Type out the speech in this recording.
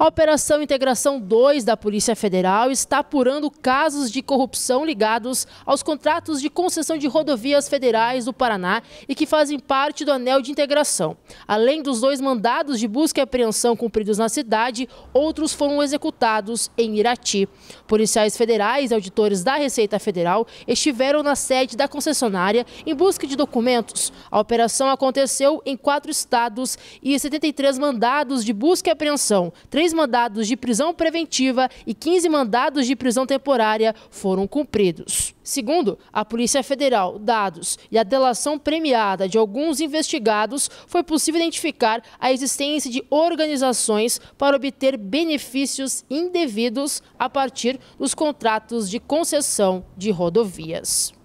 A Operação Integração 2 da Polícia Federal está apurando casos de corrupção ligados aos contratos de concessão de rodovias federais do Paraná e que fazem parte do anel de integração. Além dos dois mandados de busca e apreensão cumpridos na cidade, outros foram executados em Irati. Policiais federais e auditores da Receita Federal estiveram na sede da concessionária em busca de documentos. A operação aconteceu em quatro estados e 73 mandados de busca e apreensão, três 16 mandados de prisão preventiva e 15 mandados de prisão temporária foram cumpridos. Segundo a Polícia Federal, dados e a delação premiada de alguns investigados, foi possível identificar a existência de organizações para obter benefícios indevidos a partir dos contratos de concessão de rodovias.